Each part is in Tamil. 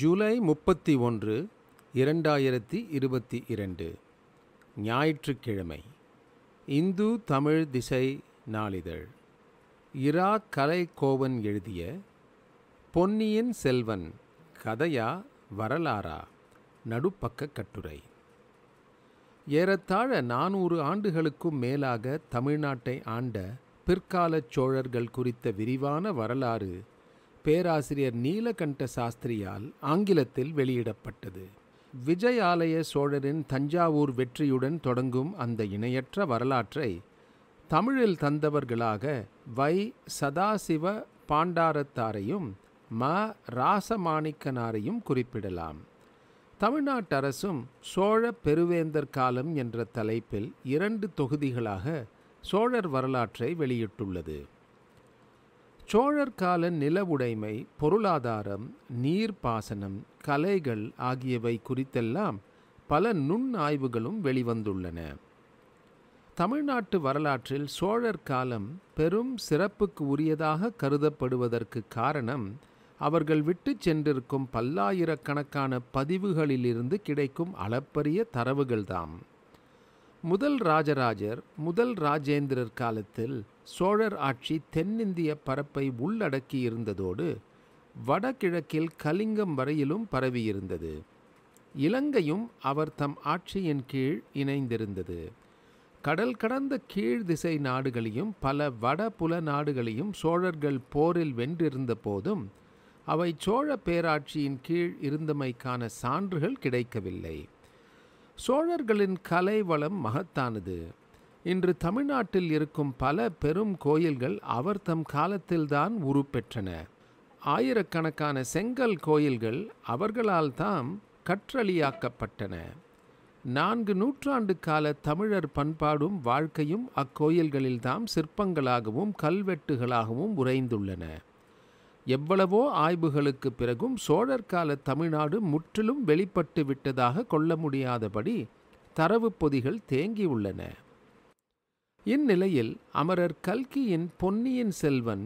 ஜூலை முப்பத்தி ஒன்று இரண்டாயிரத்தி இருபத்தி இரண்டு ஞாயிற்றுக்கிழமை இந்து தமிழ் திசை நாளிதழ் இரா கலை கோவன் எழுதிய பொன்னியின் செல்வன் கதையா வரலாறா நடுப்பக்க கட்டுரை ஏறத்தாழ நானூறு ஆண்டுகளுக்கும் மேலாக தமிழ்நாட்டை ஆண்ட பிற்காலச் சோழர்கள் குறித்த விரிவான வரலாறு பேராசிரியர் நீலகண்ட சாஸ்திரியால் ஆங்கிலத்தில் வெளியிடப்பட்டது விஜயாலய சோழரின் தஞ்சாவூர் வெற்றியுடன் தொடங்கும் அந்த இணையற்ற வரலாற்றை தமிழில் தந்தவர்களாக வை சதாசிவ பாண்டாரத்தாரையும் ம ராசமாணிக்கனாரையும் குறிப்பிடலாம் தமிழ்நாட்டு அரசும் சோழ பெருவேந்தர் காலம் என்ற தலைப்பில் இரண்டு தொகுதிகளாக சோழர் வரலாற்றை வெளியிட்டுள்ளது சோழர் கால நிலவுடைமை பொருளாதாரம் நீர்ப்பாசனம் கலைகள் ஆகியவை குறித்தெல்லாம் பல நுண் ஆய்வுகளும் வெளிவந்துள்ளன தமிழ்நாட்டு வரலாற்றில் சோழர் காலம் பெரும் சிறப்புக்கு உரியதாக கருதப்படுவதற்கு காரணம் அவர்கள் விட்டு சென்றிருக்கும் பல்லாயிரக்கணக்கான பதிவுகளிலிருந்து கிடைக்கும் அளப்பரிய தரவுகள்தாம் முதல் ராஜராஜர் முதல் ராஜேந்திரர் காலத்தில் சோழர் ஆட்சி தென்னிந்திய பரப்பை உள்ளடக்கி இருந்ததோடு வடகிழக்கில் கலிங்கம் வரையிலும் பரவியிருந்தது இலங்கையும் அவர் தம் ஆட்சியின் கீழ் இணைந்திருந்தது கடல் கடந்த கீழ் திசை நாடுகளையும் பல வட புல நாடுகளையும் சோழர்கள் போரில் வென்றிருந்த போதும் அவை சோழ பேராட்சியின் கீழ் இருந்தமைக்கான சான்றுகள் கிடைக்கவில்லை சோழர்களின் கலை வளம் மகத்தானது இன்று தமிழ்நாட்டில் இருக்கும் பல பெரும் கோயில்கள் அவர் தம் காலத்தில்தான் உருப்பெற்றன ஆயிரக்கணக்கான செங்கல் கோயில்கள் அவர்களால் தாம் கற்றளியாக்கப்பட்டன நான்கு நூற்றாண்டு கால தமிழர் பண்பாடும் வாழ்க்கையும் அக்கோயில்களில்தாம் சிற்பங்களாகவும் கல்வெட்டுகளாகவும் உறைந்துள்ளன எவ்வளவோ ஆய்வுகளுக்கு பிறகும் சோழர் கால தமிழ்நாடு முற்றிலும் வெளிப்பட்டு விட்டதாக கொள்ள முடியாதபடி தரவு பொதிகள் தேங்கியுள்ளன இந்நிலையில் அமரர் கல்கியின் பொன்னியின் செல்வன்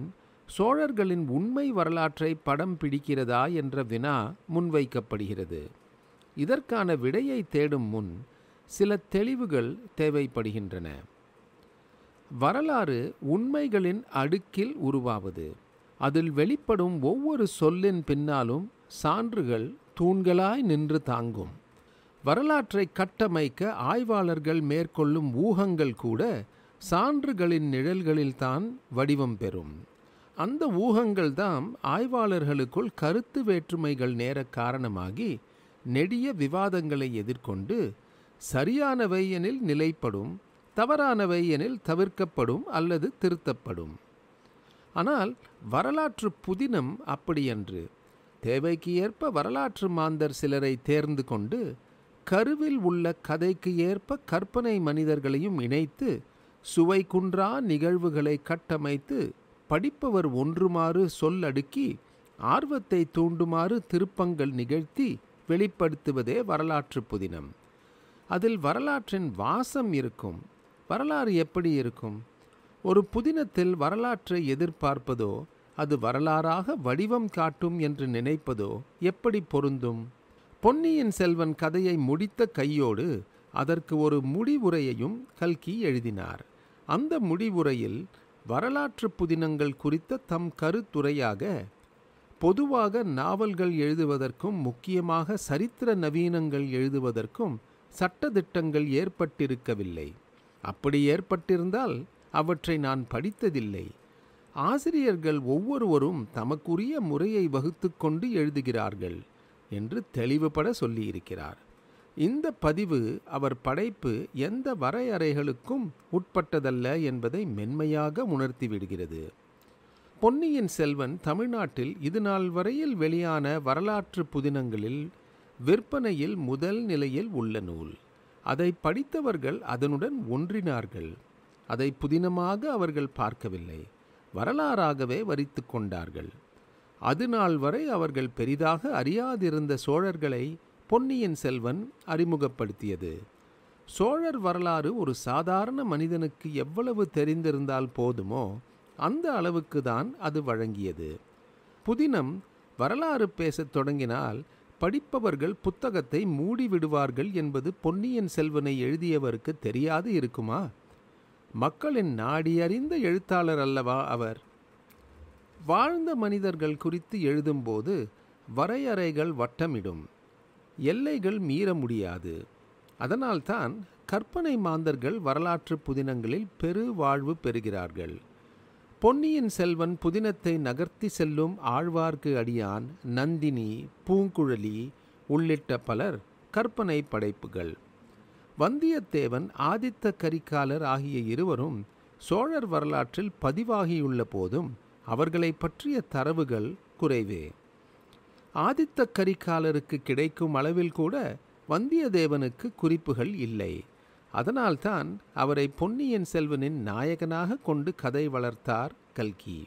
சோழர்களின் உண்மை வரலாற்றை படம் பிடிக்கிறதா என்ற வினா முன்வைக்கப்படுகிறது இதற்கான விடையை தேடும் முன் சில தெளிவுகள் தேவைப்படுகின்றன வரலாறு உண்மைகளின் அடுக்கில் உருவாவது அதில் வெளிப்படும் ஒவ்வொரு சொல்லின் பின்னாலும் சான்றுகள் தூண்களாய் நின்று தாங்கும் வரலாற்றை கட்டமைக்க ஆய்வாளர்கள் மேற்கொள்ளும் ஊகங்கள் கூட சான்றுகளின் நிழல்களில்தான் வடிவம் பெறும் அந்த ஊகங்கள் தான் ஆய்வாளர்களுக்குள் கருத்து வேற்றுமைகள் நேர காரணமாகி நெடிய விவாதங்களை எதிர்கொண்டு சரியானவை எனில் நிலைப்படும் தவறானவை எனில் தவிர்க்கப்படும் அல்லது திருத்தப்படும் ஆனால் வரலாற்று புதினம் அப்படியன்று தேவைக்கு ஏற்ப வரலாற்று மாந்தர் சிலரை தேர்ந்து கொண்டு கருவில் உள்ள கதைக்கு ஏற்ப கற்பனை மனிதர்களையும் இணைத்து சுவை குன்றா நிகழ்வுகளை கட்டமைத்து படிப்பவர் ஒன்றுமாறு சொல்லடுக்கி ஆர்வத்தை தூண்டுமாறு திருப்பங்கள் நிகழ்த்தி வெளிப்படுத்துவதே வரலாற்று புதினம் அதில் வரலாற்றின் வாசம் இருக்கும் வரலாறு எப்படி இருக்கும் ஒரு புதினத்தில் வரலாற்றை எதிர்பார்ப்பதோ அது வரலாறாக வடிவம் காட்டும் என்று நினைப்பதோ எப்படி பொருந்தும் பொன்னியின் செல்வன் கதையை முடித்த கையோடு அதற்கு ஒரு முடிவுரையையும் கல்கி எழுதினார் அந்த முடிவுரையில் வரலாற்று புதினங்கள் குறித்த தம் கருத்துறையாக பொதுவாக நாவல்கள் எழுதுவதற்கும் முக்கியமாக சரித்திர நவீனங்கள் எழுதுவதற்கும் சட்டத்திட்டங்கள் ஏற்பட்டிருக்கவில்லை அப்படி ஏற்பட்டிருந்தால் அவற்றை நான் படித்ததில்லை ஆசிரியர்கள் ஒவ்வொருவரும் தமக்குரிய முறையை வகுத்து கொண்டு எழுதுகிறார்கள் என்று தெளிவுபட சொல்லியிருக்கிறார் இந்த பதிவு அவர் படைப்பு எந்த வரையறைகளுக்கும் உட்பட்டதல்ல என்பதை மென்மையாக உணர்த்திவிடுகிறது பொன்னியின் செல்வன் தமிழ்நாட்டில் இதுநாள் வரையில் வெளியான வரலாற்று புதினங்களில் விற்பனையில் முதல் நிலையில் உள்ள நூல் அதை படித்தவர்கள் அதனுடன் ஒன்றினார்கள் அதை புதினமாக அவர்கள் பார்க்கவில்லை வரலாறாகவே வரித்து கொண்டார்கள் அது நாள் வரை அவர்கள் பெரிதாக அறியாதிருந்த சோழர்களை பொன்னியின் செல்வன் அறிமுகப்படுத்தியது சோழர் வரலாறு ஒரு சாதாரண மனிதனுக்கு எவ்வளவு தெரிந்திருந்தால் போதுமோ அந்த அளவுக்கு தான் அது வழங்கியது புதினம் வரலாறு பேசத் தொடங்கினால் படிப்பவர்கள் புத்தகத்தை மூடிவிடுவார்கள் என்பது பொன்னியின் செல்வனை எழுதியவருக்கு தெரியாது இருக்குமா மக்களின் நாடியறிந்த எழுத்தாளர் அல்லவா அவர் வாழ்ந்த மனிதர்கள் குறித்து எழுதும்போது வரையறைகள் வட்டமிடும் எல்லைகள் மீற முடியாது அதனால்தான் கற்பனை மாந்தர்கள் வரலாற்று புதினங்களில் பெரு வாழ்வு பெறுகிறார்கள் பொன்னியின் செல்வன் புதினத்தை நகர்த்தி செல்லும் ஆழ்வார்க்கு அடியான் நந்தினி பூங்குழலி உள்ளிட்ட பலர் கற்பனை படைப்புகள் வந்தியத்தேவன் ஆதித்த கரிகாலர் ஆகிய இருவரும் சோழர் வரலாற்றில் பதிவாகியுள்ள போதும் அவர்களை பற்றிய தரவுகள் குறைவே ஆதித்த கரிகாலருக்கு கிடைக்கும் அளவில் கூட வந்தியத்தேவனுக்கு குறிப்புகள் இல்லை அதனால்தான் அவரை பொன்னியின் செல்வனின் நாயகனாக கொண்டு கதை வளர்த்தார் கல்கி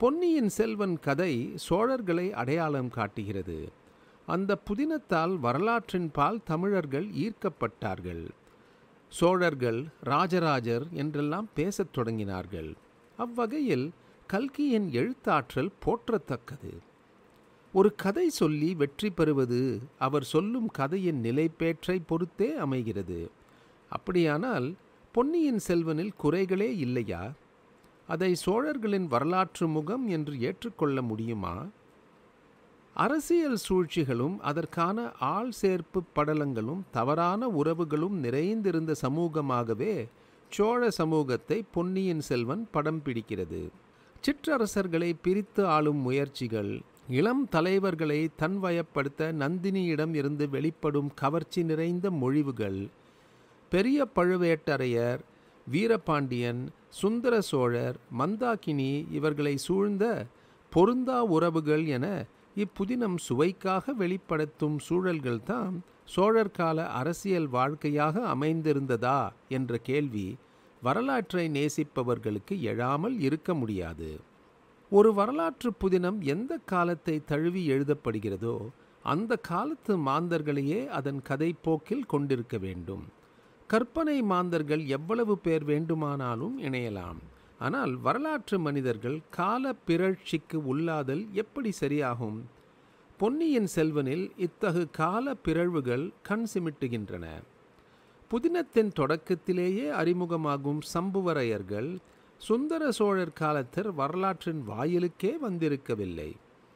பொன்னியின் செல்வன் கதை சோழர்களை அடையாளம் காட்டுகிறது அந்த புதினத்தால் வரலாற்றின் பால் தமிழர்கள் ஈர்க்கப்பட்டார்கள் சோழர்கள் ராஜராஜர் என்றெல்லாம் பேசத் தொடங்கினார்கள் அவ்வகையில் கல்கியின் எழுத்தாற்றல் போற்றத்தக்கது ஒரு கதை சொல்லி வெற்றி பெறுவது அவர் சொல்லும் கதையின் நிலைப்பேற்றை பொறுத்தே அமைகிறது அப்படியானால் பொன்னியின் செல்வனில் குறைகளே இல்லையா அதை சோழர்களின் வரலாற்று முகம் என்று ஏற்றுக்கொள்ள முடியுமா அரசியல் சூழ்ச்சிகளும் அதற்கான ஆள் சேர்ப்பு படலங்களும் தவறான உறவுகளும் நிறைந்திருந்த சமூகமாகவே சோழ சமூகத்தை பொன்னியின் செல்வன் படம் பிடிக்கிறது சிற்றரசர்களை பிரித்து ஆளும் முயற்சிகள் இளம் தலைவர்களை தன்வயப்படுத்த நந்தினியிடம் இருந்து வெளிப்படும் கவர்ச்சி நிறைந்த மொழிவுகள் பெரிய பழுவேட்டரையர் வீரபாண்டியன் சுந்தர சோழர் மந்தாகினி இவர்களை சூழ்ந்த பொருந்தா உறவுகள் என இப்புதினம் சுவைக்காக வெளிப்படுத்தும் சூழல்கள்தான் சோழர் கால அரசியல் வாழ்க்கையாக அமைந்திருந்ததா என்ற கேள்வி வரலாற்றை நேசிப்பவர்களுக்கு எழாமல் இருக்க முடியாது ஒரு வரலாற்று புதினம் எந்த காலத்தை தழுவி எழுதப்படுகிறதோ அந்த காலத்து மாந்தர்களையே அதன் கதை போக்கில் கொண்டிருக்க வேண்டும் கற்பனை மாந்தர்கள் எவ்வளவு பேர் வேண்டுமானாலும் இணையலாம் ஆனால் வரலாற்று மனிதர்கள் கால பிறழ்ச்சிக்கு உள்ளாதல் எப்படி சரியாகும் பொன்னியின் செல்வனில் இத்தகு கால பிறழ்வுகள் கண் சிமிட்டுகின்றன புதினத்தின் தொடக்கத்திலேயே அறிமுகமாகும் சம்புவரையர்கள் சுந்தர சோழர் காலத்தில் வரலாற்றின் வாயிலுக்கே வந்திருக்கவில்லை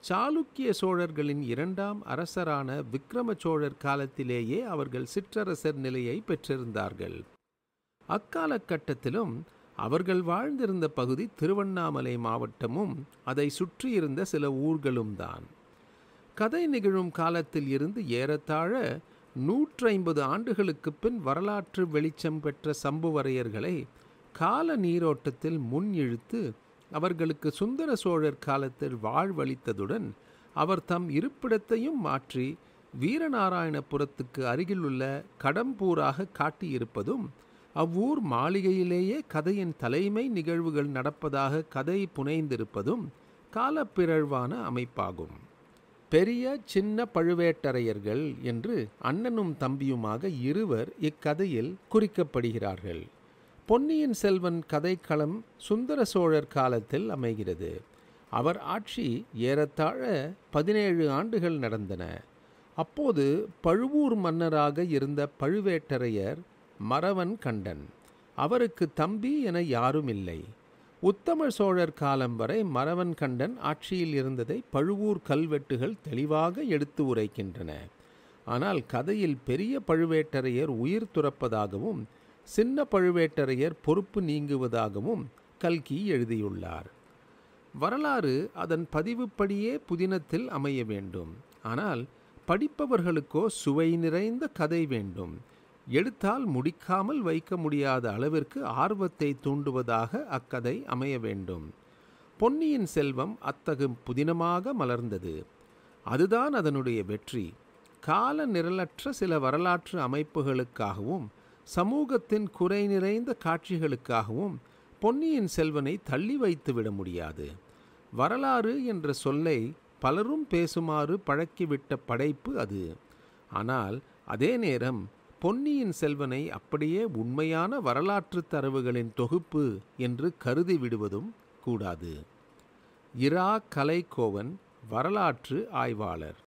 சாளுக்கிய சோழர்களின் இரண்டாம் அரசரான விக்ரம சோழர் காலத்திலேயே அவர்கள் சிற்றரசர் நிலையை பெற்றிருந்தார்கள் அக்காலகட்டத்திலும் அவர்கள் வாழ்ந்திருந்த பகுதி திருவண்ணாமலை மாவட்டமும் அதை சுற்றியிருந்த சில ஊர்களும் தான் கதை நிகழும் காலத்தில் இருந்து ஏறத்தாழ நூற்றைம்பது ஆண்டுகளுக்கு பின் வரலாற்று வெளிச்சம் பெற்ற சம்புவரையர்களை கால நீரோட்டத்தில் முன் இழுத்து அவர்களுக்கு சுந்தர சோழர் காலத்தில் வாழ்வளித்ததுடன் அவர் தம் இருப்பிடத்தையும் மாற்றி வீரநாராயணபுரத்துக்கு அருகிலுள்ள கடம்பூராக காட்டியிருப்பதும் அவ்வூர் மாளிகையிலேயே கதையின் தலைமை நிகழ்வுகள் நடப்பதாக கதை புனைந்திருப்பதும் காலப்பிரழ்வான அமைப்பாகும் பெரிய சின்ன பழுவேட்டரையர்கள் என்று அண்ணனும் தம்பியுமாக இருவர் இக்கதையில் குறிக்கப்படுகிறார்கள் பொன்னியின் செல்வன் கதைக்களம் சுந்தர சோழர் காலத்தில் அமைகிறது அவர் ஆட்சி ஏறத்தாழ பதினேழு ஆண்டுகள் நடந்தன அப்போது பழுவூர் மன்னராக இருந்த பழுவேட்டரையர் மரவன் கண்டன் அவருக்கு தம்பி என யாரும் இல்லை உத்தம சோழர் காலம் வரை மரவன் கண்டன் ஆட்சியில் இருந்ததை பழுவூர் கல்வெட்டுகள் தெளிவாக எடுத்து உரைக்கின்றன ஆனால் கதையில் பெரிய பழுவேட்டரையர் உயிர் துறப்பதாகவும் சின்ன பழுவேட்டரையர் பொறுப்பு நீங்குவதாகவும் கல்கி எழுதியுள்ளார் வரலாறு அதன் பதிவுப்படியே புதினத்தில் அமைய வேண்டும் ஆனால் படிப்பவர்களுக்கோ சுவை நிறைந்த கதை வேண்டும் எடுத்தால் முடிக்காமல் வைக்க முடியாத அளவிற்கு ஆர்வத்தை தூண்டுவதாக அக்கதை அமைய வேண்டும் பொன்னியின் செல்வம் அத்தகு புதினமாக மலர்ந்தது அதுதான் அதனுடைய வெற்றி கால நிரலற்ற சில வரலாற்று அமைப்புகளுக்காகவும் சமூகத்தின் குறை நிறைந்த காட்சிகளுக்காகவும் பொன்னியின் செல்வனை தள்ளி வைத்துவிட முடியாது வரலாறு என்ற சொல்லை பலரும் பேசுமாறு பழக்கிவிட்ட படைப்பு அது ஆனால் அதே நேரம் பொன்னியின் செல்வனை அப்படியே உண்மையான வரலாற்று தரவுகளின் தொகுப்பு என்று கருதி விடுவதும் கூடாது இரா கலைக்கோவன் வரலாற்று ஆய்வாளர்